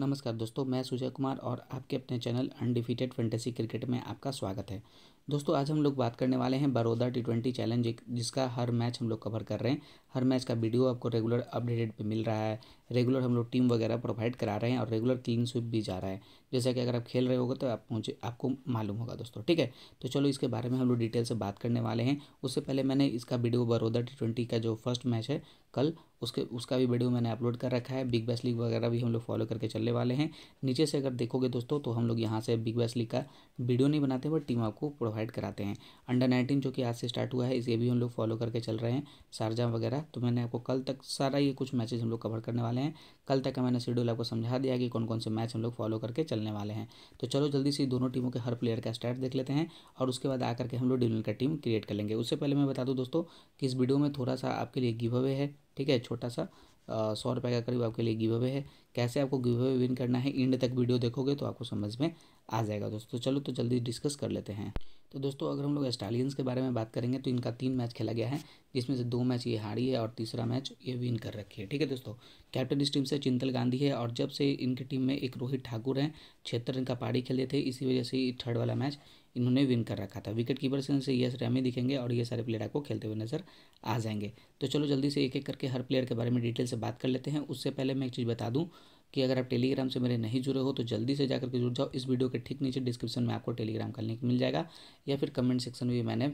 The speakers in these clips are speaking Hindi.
नमस्कार दोस्तों मैं सुजय कुमार और आपके अपने चैनल अनडिफिटेड फेंटेसी क्रिकेट में आपका स्वागत है दोस्तों आज हम लोग बात करने वाले हैं बड़ौदा टी ट्वेंटी चैलेंज जिसका हर मैच हम लोग कवर कर रहे हैं हर मैच का वीडियो आपको रेगुलर अपडेटेड पे मिल रहा है रेगुलर हम लोग टीम वगैरह प्रोवाइड करा रहे हैं और रेगुलर क्लीन स्विप भी जा रहा है जैसा कि अगर आप खेल रहे होगे तो आप मुझे आपको मालूम होगा दोस्तों ठीक है तो चलो इसके बारे में हम लोग डिटेल से बात करने वाले हैं उससे पहले मैंने इसका वीडियो बड़ौदा टी ट्वेंटी का जो फर्स्ट मैच है कल उसके उसका भी वीडियो मैंने अपलोड कर रखा है बिग बैस लीग वगैरह भी हम लोग फॉलो करके चलने वाले हैं नीचे से अगर देखोगे दोस्तों तो हम लोग यहाँ से बिग बैस लीग का वीडियो नहीं बनाते बट टीम आपको प्रोवाइड कराते हैं अंडर नाइनटीन जो कि आज से स्टार्ट हुआ है इसे भी हम लोग फॉलो करके चल रहे हैं शारजा वगैरह है तो मैंने आपको कल तक सारा ये कुछ मैचेज हम लोग कवर करने वाले हैं कल तक मैंने शेड्यूल आपको समझा दिया कि कौन कौन से मैच हम लोग फॉलो करके चलने वाले हैं तो चलो जल्दी से दोनों टीमों के हर प्लेयर का स्टैट देख लेते हैं और उसके बाद आकर के हम लोग डिविजन का टीम क्रिएट कर लेंगे उससे पहले मैं बता दूँ दोस्तों कि इस वीडियो में थोड़ा सा आपके लिए गिव अवे है ठीक है छोटा सा सौ रुपये का करीब आपके लिए गिव अवे है कैसे आपको गिव अवे विन करना है इंड तक वीडियो देखोगे तो आपको समझ में आ जाएगा दोस्तों चलो तो जल्दी डिस्कस कर लेते हैं तो दोस्तों अगर हम लोग स्टालियंस के बारे में बात करेंगे तो इनका तीन मैच खेला गया है जिसमें से दो मैच ये हारी है और तीसरा मैच ये विन कर रखी है ठीक है दोस्तों कैप्टन इस टीम से चिंतल गांधी है और जब से इनकी टीम में एक रोहित ठाकुर हैं छिहत्तर रन का पारी खेले थे इसी वजह से थर्ड वाला मैच इन्होंने विन कर रखा था विकेट कीपर से उनसे यस रैमी दिखेंगे और ये सारे प्लेयर आपको खेलते हुए नजर आ जाएंगे तो चलो जल्दी से एक एक करके हर प्लेयर के बारे में डिटेल से बात कर लेते हैं उससे पहले मैं एक चीज़ बता दूँ कि अगर आप टेलीग्राम से मेरे नहीं जुड़े हो तो जल्दी से जाकर के जुड़ जाओ इस वीडियो के ठीक नीचे डिस्क्रिप्शन में आपको टेलीग्राम का लिंक मिल जाएगा या फिर कमेंट सेक्शन में भी मैंने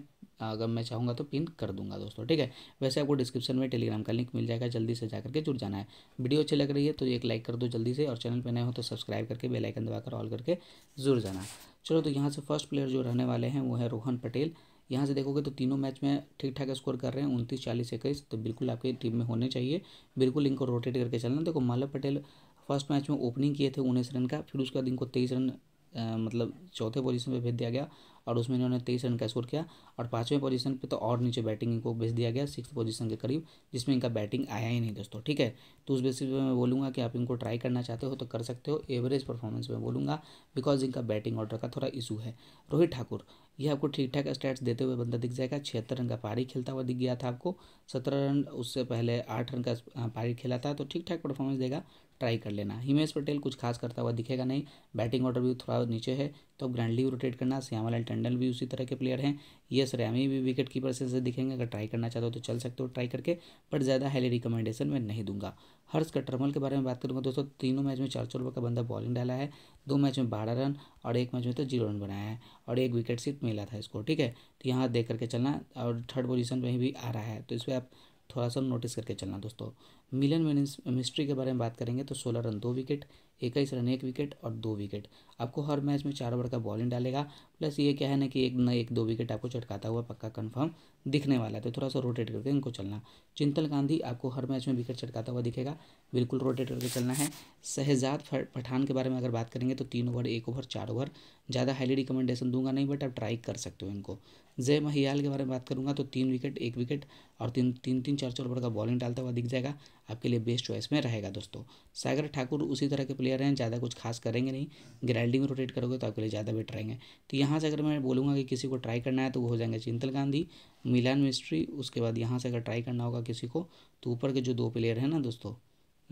अगर मैं चाहूँगा तो पिन कर दूंगा दोस्तों ठीक है वैसे आपको डिस्क्रिप्शन में टेलीग्राम का लिंक मिल जाएगा जल्दी से जाकर के जुड़ जाना है वीडियो अच्छी लग रही है तो एक लाइक कर दो जल्दी से और चैनल पर नए हो तो सब्सक्राइब करके बेलाइकन दबाकर ऑल करके जुड़ जाना चलो तो यहाँ से फर्स्ट प्लेयर जो रहने वाले हैं वो है रोहन पटेल यहाँ से देखोगे तो तीनों मैच में ठीक ठाक स्कोर कर रहे हैं उनतीस चालीस इक्कीस तो बिल्कुल आपकी टीम में होने चाहिए बिल्कुल इनको रोटेट करके चलना देखो मालव पटेल फर्स्ट मैच में ओपनिंग किए थे उन्नीस रन का फिर उसके बाद इनको तेईस रन मतलब चौथे पोजीशन पे भेज दिया गया और उसमें इन्होंने तेईस रन का स्कोर किया और पाँचवें पोजीशन पे तो और नीचे बैटिंग इनको भेज दिया गया सिक्स पोजीशन के करीब जिसमें इनका बैटिंग आया ही नहीं दोस्तों ठीक है तो उस बेसिस पे मैं बोलूँगा कि आप इनको ट्राई करना चाहते हो तो कर सकते हो एवरेज परफॉर्मेंस में बोलूँगा बिकॉज इनका बैटिंग ऑर्डर का थोड़ा इशू है रोहित ठाकुर ये आपको ठीक ठाक स्टैट्स देते हुए बंदा दिख जाएगा छिहत्तर रन का पारी खेलता हुआ दिख गया था आपको सत्रह रन उससे पहले आठ रन का पारी खेला था तो ठीक ठाक परफॉर्मेंस देगा ट्राई कर लेना हिमेश पटेल कुछ खास करता हुआ दिखेगा नहीं बैटिंग ऑर्डर भी थोड़ा नीचे है तो ग्रैंडली रोटेट करना श्यामालाल टंडन भी उसी तरह के प्लेयर हैं ये रैमी भी विकेट कीपर से दिखेंगे अगर ट्राई करना चाहते हो तो चल सकते हो ट्राई करके बट ज़्यादा हाईली रिकमेंडेशन मैं नहीं दूंगा हर्ष कटरमल के बारे में बात करूँगा दोस्तों तीनों मैच में चार सौ रुपये का बंदा बॉलिंग डाला है दो मैच में बारह रन और एक मैच में तो जीरो रन बनाया है और एक विकेट सिर्फ मिला था इसको ठीक है तो यहाँ देख करके चलना और थर्ड पोजिशन में भी आ रहा है तो इस पर आप थोड़ा सा नोटिस करके चलना दोस्तों मिलन मिस्ट्री के बारे में बात करेंगे तो सोलह रन दो विकेट इक्कीस रन एक विकेट और दो विकेट आपको हर मैच में चार ओवर का बॉलिंग डालेगा प्लस ये क्या है ना कि एक न एक दो विकेट आपको चटकाता हुआ पक्का कंफर्म दिखने वाला है तो थोड़ा सा रोटेट करके इनको चलना चिंतल गांधी आपको हर मैच में विकेट चटकाता हुआ दिखेगा बिल्कुल रोटेट करके चलना है शहजाद पठान के बारे में अगर बात करेंगे तो तीन ओवर एक ओवर चार ओवर ज़्यादा हाईली रिकमेंडेशन दूंगा नहीं बट आप ट्राई कर सकते हो इनको जय महियाल के बारे में बात करूंगा तो तीन विकेट एक विकेट और तीन तीन तीन चार चार ओवर का बॉलिंग डालता हुआ दिख जाएगा आपके लिए बेस्ट चॉइस में रहेगा दोस्तों सागर ठाकुर उसी तरह के प्लेयर हैं ज़्यादा कुछ खास करेंगे नहीं ग्राइंडिंग में रोटेट करोगे तो आपके लिए ज़्यादा बेटर रहेंगे तो यहाँ से अगर मैं बोलूँगा कि किसी को ट्राई करना है तो वो हो जाएंगे चिंतल गांधी मिलान मिस्ट्री उसके बाद यहाँ से अगर ट्राई करना होगा किसी को तो ऊपर के जो दो प्लेयर हैं ना दोस्तों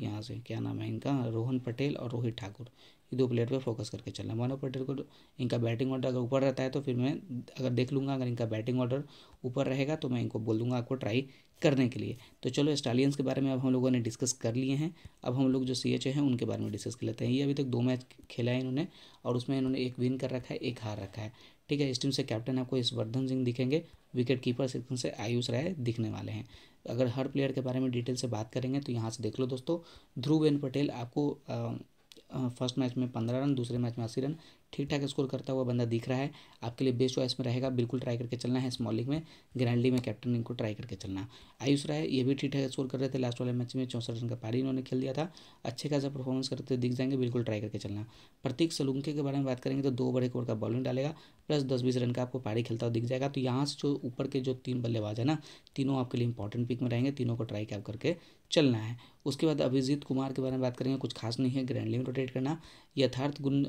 यहाँ से क्या नाम है इनका रोहन पटेल और रोहित ठाकुर कि दो प्लेयर पर फोकस करके चलना मानो पटेल को तो इनका बैटिंग ऑर्डर अगर ऊपर रहता है तो फिर मैं अगर देख लूँगा अगर इनका बैटिंग ऑर्डर ऊपर रहेगा तो मैं इनको बोल दूँगा आपको ट्राई करने के लिए तो चलो स्टालियंस के बारे में अब हम लोगों ने डिस्कस कर लिए हैं अब हम लोग जो सी एच हैं उनके बारे में डिस्कस कर लेते हैं ये अभी तक दो मैच खेला है इन्होंने और उसमें इन्होंने एक विन कर रखा है एक हार रखा है ठीक है इस टीम से कैप्टन आपको वर्धन सिंह दिखेंगे विकेट कीपर सिर्फ से आयुष राय दिखने वाले हैं अगर हर प्लेयर के बारे में डिटेल से बात करेंगे तो यहाँ से देख लो दोस्तों ध्रुव एन पटेल आपको फर्स्ट मैच में पंद्रह रन दूसरे मैच में अस्सी रन ठीक ठाक स्कोर करता हुआ बंदा दिख रहा है आपके लिए बेस्ट चॉइस में रहेगा बिल्कुल ट्राई करके चलना है स्मॉल लीग में ग्रैंडली में कैप्टन इनको ट्राई करके चलना आयुष राय ये भी ठीक ठाक स्कोर कर रहे थे लास्ट वाले मैच में चौंसठ रन का पारी इन्होंने खेल दिया था अच्छे खासा परफॉर्मेंस करते दिख जाएंगे बिल्कुल ट्राई करके चलना प्रतीक सलुंके के बारे में बात करेंगे तो दो बड़े ओवर का बॉलिंग डालेगा प्लस दस बीस रन का आपको पारी खेलता हुआ दिख जाएगा तो यहाँ से जो ऊपर के जो तीन बल्लेबाज है ना तीनों आपके लिए इंपॉर्टेंट पिक में रहेंगे तीनों को ट्राई कैप करके चलना है उसके बाद अभिजीत कुमार के बारे में बात करेंगे कुछ खास नहीं है ग्रैंडली में रोटेट करना यथार्थ गुण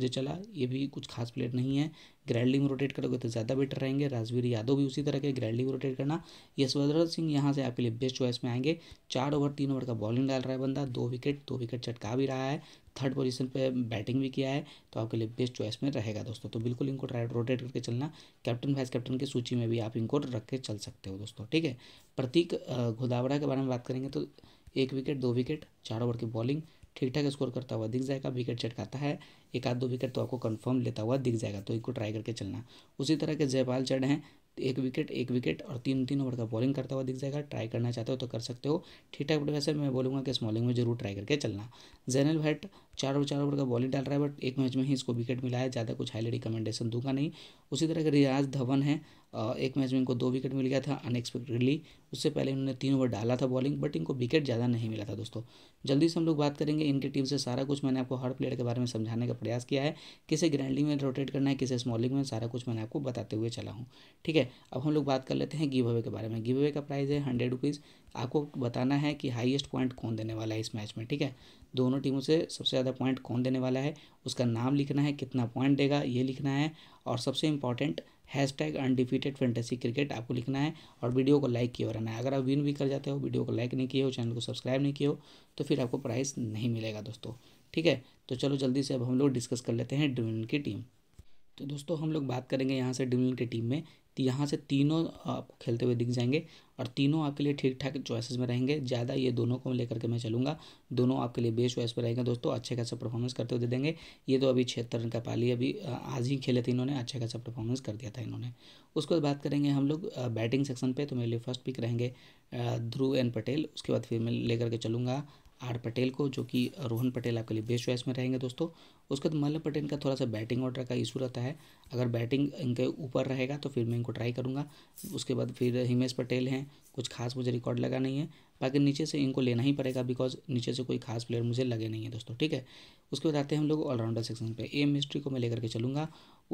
जो चला ये भी कुछ खास प्लेयर नहीं है ग्रैंडलिंग रोटेट करोगे तो ज़्यादा बेटर रहेंगे राजवीर यादव भी उसी तरह के ग्रैंडलिंग रोटेट करना यशवंतराज सिंह यहाँ से आपके लिए बेस्ट चॉइस में आएंगे चार ओवर तीन ओवर का बॉलिंग डाल रहा है बंदा दो विकेट दो विकेट चटका भी रहा है थर्ड पोजिशन पर बैटिंग भी किया है तो आपके लिए बेस्ट चॉइस में रहेगा दोस्तों तो बिल्कुल इनको ट्राइड रोटेट करके चलना कैप्टन वाइस कैप्टन की सूची में भी आप इनको रख के चल सकते हो दोस्तों ठीक है प्रतीक घोदावड़ा के बारे में बात करेंगे तो एक विकेट दो विकेट चार ओवर की बॉलिंग ठीक ठाक स्कोर करता हुआ दिख जाएगा विकेट चटकाता है एक आध दो विकेट तो आपको कन्फर्म लेता हुआ दिख जाएगा तो इनको ट्राई करके चलना उसी तरह के जयपाल चढ़ हैं एक विकेट एक विकेट और तीन तीन ओवर का बॉलिंग करता हुआ दिख जाएगा ट्राई करना चाहते हो तो कर सकते हो ठीक ठाक वैसे मैं बोलूँगा कि स्मॉलिंग में जरूर ट्राई करके चलना जैनल भट्ट चार ओवर चार ओवर का बॉलिंग डाल रहा है बट एक मैच में ही इसको विकेट मिला है ज़्यादा कुछ हाईलाइट रिकमेंडेशन दूंगा नहीं उसी तरह के रियाज धवन है एक मैच में इनको दो विकेट मिल गया था अनएक्सपेक्टेडली उससे पहले इन्होंने तीन ओवर डाला था बॉलिंग बट इनको विकेट ज़्यादा नहीं मिला था दोस्तों जल्दी से हम लोग बात करेंगे इनकी टीम से सारा कुछ मैंने आपको हर प्लेयर के बारे में समझाने का प्रयास किया है किसे ग्रैंडिंग में रोटेट करना है किसे स्मॉलिंग में सारा कुछ मैंने आपको बताते हुए चला हूँ ठीक है अब हम लोग बात कर लेते हैं गिव अवे के बारे में गिव अवे का प्राइस है हंड्रेड रुपीज़ आपको बताना है कि हाईएस्ट पॉइंट कौन देने वाला है इस मैच में ठीक है दोनों टीमों से सबसे ज़्यादा पॉइंट कौन देने वाला है उसका नाम लिखना है कितना पॉइंट देगा ये लिखना है और सबसे important hashtag undefeated fantasy cricket आपको लिखना है और वीडियो को लाइक किया रहना है अगर आप विन भी कर जाते हो वीडियो को लाइक नहीं किए हो चैनल को सब्सक्राइब नहीं किए हो तो फिर आपको प्राइस नहीं मिलेगा दोस्तों ठीक है तो चलो जल्दी से अब हम लोग डिस्कस कर लेते हैं ड्यूलन की टीम तो दोस्तों हम लोग बात करेंगे यहाँ से ड्यूलन की टीम में तो यहाँ से तीनों आपको खेलते हुए दिख जाएंगे और तीनों आपके लिए ठीक ठाक चॉइसेस में रहेंगे ज़्यादा ये दोनों को लेकर के मैं चलूँगा दोनों आपके लिए बेस्ट चॉइस पर रहेंगे दोस्तों अच्छे खासा परफॉर्मेंस करते हुए दे देंगे ये तो अभी छिहत्तर रन का पाली अभी आज ही खेले थे इन्होंने अच्छा खासा परफॉर्मेंस कर दिया था इन्होंने उसके बाद बात करेंगे हम लोग बैटिंग सेक्शन पर तो मेरे लिए फर्स्ट पिक रहेंगे ध्रुव एन पटेल उसके बाद फिर मैं लेकर के चलूँगा आर पटेल को जो कि रोहन पटेल आपके लिए बेस्ट चॉइस में रहेंगे दोस्तों उसके बाद तो मल्ल पटेल का थोड़ा सा बैटिंग ऑर्डर का इशू रहता है अगर बैटिंग इनके ऊपर रहेगा तो फिर मैं इनको ट्राई करूँगा उसके बाद फिर हिमेश पटेल हैं कुछ खास मुझे रिकॉर्ड लगा नहीं है बाकी नीचे से इनको लेना ही पड़ेगा बिकॉज नीचे से कोई खास प्लेयर मुझे लगे नहीं है दोस्तों ठीक है उसके बाद आते हैं हम लोग ऑलराउंडर सेक्शन पे एम मिस्ट्री को मैं लेकर के चलूँगा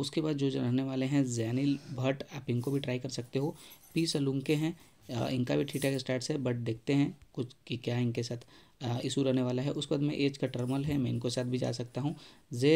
उसके बाद जो रहने वाले हैं जैनिल भट्ट आप इनको भी ट्राई कर सकते हो पी सलुंके हैं इनका भी ठीक ठाक स्टार्ट है बट देखते हैं कुछ कि क्या है इनके साथ इशू रहने वाला है उसके बाद में एज का टर्मल है मैं इनको साथ भी जा सकता हूँ जे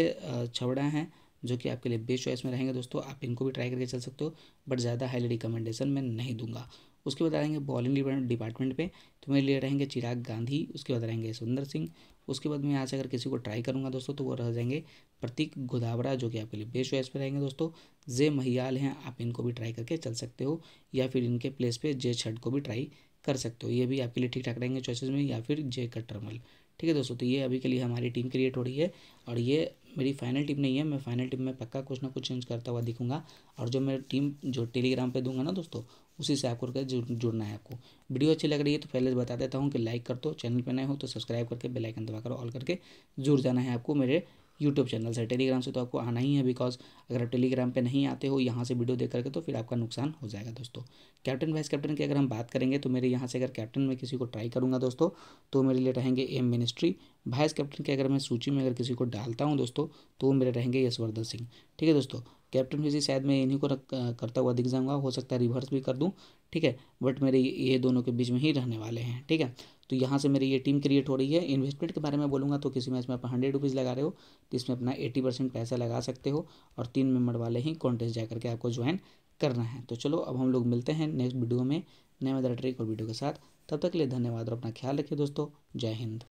छवड़ा हैं जो कि आपके लिए बेस्ट चॉइस में रहेंगे दोस्तों आप इनको भी ट्राई करके चल सकते हो बट ज़्यादा हाईली रिकमेंडेशन मैं नहीं दूंगा उसके बाद आएंगे बॉलिंग डिपार्टमेंट पे तो मेरे लिए रहेंगे चिराग गांधी उसके बाद रहेंगे सुंदर सिंह उसके बाद मैं यहाँ से अगर किसी को ट्राई करूँगा दोस्तों तो वो रह जाएंगे प्रतीक गोदावरा जो कि आपके लिए बेस्ट चॉइस पे रहेंगे दोस्तों जे महियाल हैं आप इनको भी ट्राई करके चल सकते हो या फिर इनके प्लेस पर जे छठ को भी ट्राई कर सकते हो ये भी आपके लिए ठीक ठाक रहेंगे चॉइसेस में या फिर जे कटरमल ठीक है दोस्तों तो ये अभी के लिए हमारी टीम क्रिएट हो रही है और ये मेरी फाइनल टीम नहीं है मैं फाइनल टीम में पक्का कुछ ना कुछ चेंज करता हुआ दिखूंगा और जो मेरी टीम जो टेलीग्राम पे दूंगा ना दोस्तों उसी से आपको करके जुड़ना है आपको वीडियो अच्छी लग रही है तो पहले बता देता हूँ कि लाइक कर दो चैनल पर नए हो तो सब्सक्राइब करके बेलाइकन दबा करो ऑल करके जुड़ जाना है आपको मेरे यूट्यूब चैनल है टेलीग्राम से तो आपको आना ही है बिकॉज अगर आप टेलीग्राम पर नहीं आते हो यहाँ से वीडियो देख करके तो फिर आपका नुकसान हो जाएगा दोस्तों कैप्टन वाइस कैप्टन की अगर हम बात करेंगे तो मेरे यहाँ से अगर कैप्टन में किसी को ट्राई करूँगा दोस्तों तो मेरे लिए रहेंगे एम मिनिस्ट्री वाइस कैप्टन की अगर मैं सूची में अगर किसी को डालता हूँ दोस्तों तो मेरे रहेंगे यशवर्धन सिंह ठीक है दोस्तों कैप्टन फिजी शायद मैं इन्हीं को करता हुआ दिख जाऊँगा हो सकता है रिवर्स भी कर दूँ ठीक है बट मेरे ये दोनों के बीच में ही रहने वाले हैं ठीक है तो यहाँ से मेरी ये टीम क्रिएट हो रही है इन्वेस्टमेंट के बारे में बोलूँगा तो किसी मैच में आप हंड्रेड रुपीज़ लगा रहे हो तो इसमें अपना एटी परसेंट पैसा लगा सकते हो और तीन मेंबर वाले ही कॉन्टेस्ट जा करके आपको ज्वाइन करना है तो चलो अब हम लोग मिलते हैं नेक्स्ट वीडियो में नए मदर ट्रिक और वीडियो के साथ तब तक के लिए धन्यवाद और अपना ख्याल रखिए दोस्तों जय हिंद